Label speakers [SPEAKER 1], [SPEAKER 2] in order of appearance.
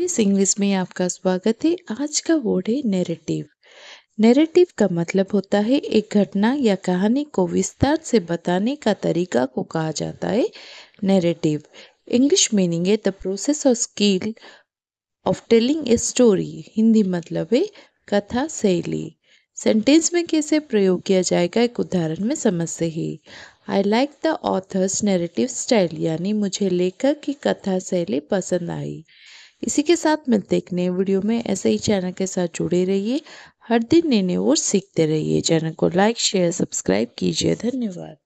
[SPEAKER 1] इस इंग्लिश में आपका स्वागत है आज का वर्ड है नेरेटिव नेरेटिव का मतलब होता है एक घटना या कहानी को विस्तार से बताने का तरीका को कहा जाता है नेरेटिव इंग्लिश मीनिंग है the process of skill of telling a story Hindi मतलब है कथा शैली सेंटेंस में कैसे प्रयोग किया जाएगा एक उदाहरण में समझते ही I like the author's narrative style यानी मुझे लेखक की कथा शैली पसंद आई इसी के साथ मिलते एक नए वीडियो में ऐसे ही चैनल के साथ जुड़े रहिए हर दिन नए नए और सीखते रहिए चैनल को लाइक शेयर सब्सक्राइब कीजिए धन्यवाद